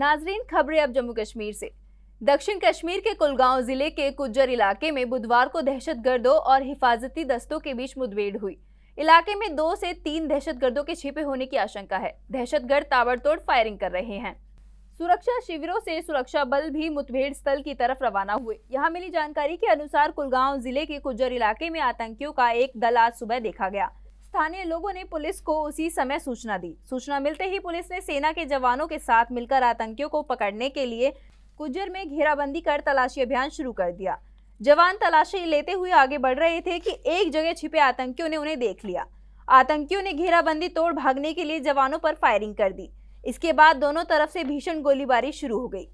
नाजरीन खबरें अब जम्मू कश्मीर से दक्षिण कश्मीर के कुलगांव जिले के कुज्जर इलाके में बुधवार को दहशत गर्दों और हिफाजती दस्तों के बीच मुठभेड़ हुई इलाके में दो से तीन दहशत गर्दों के छिपे होने की आशंका है दहशत गर्द ताबड़तोड़ फायरिंग कर रहे हैं सुरक्षा शिविरों से सुरक्षा बल भी मुठभेड़ स्थल की तरफ रवाना हुए यहाँ मिली जानकारी के अनुसार कुलगांव जिले के कुज्जर इलाके में आतंकियों का एक दल आज सुबह देखा गया स्थानीय लोगों ने पुलिस को उसी समय सूचना दी सूचना मिलते ही पुलिस ने सेना के जवानों के साथ मिलकर आतंकियों को पकड़ने के लिए कुजर में घेराबंदी कर तलाशी अभियान शुरू कर दिया जवान तलाशी लेते हुए आगे बढ़ रहे थे कि एक जगह छिपे आतंकियों ने उन्हें देख लिया आतंकियों ने घेराबंदी तोड़ भागने के लिए जवानों पर फायरिंग कर दी इसके बाद दोनों तरफ से भीषण गोलीबारी शुरू हो गई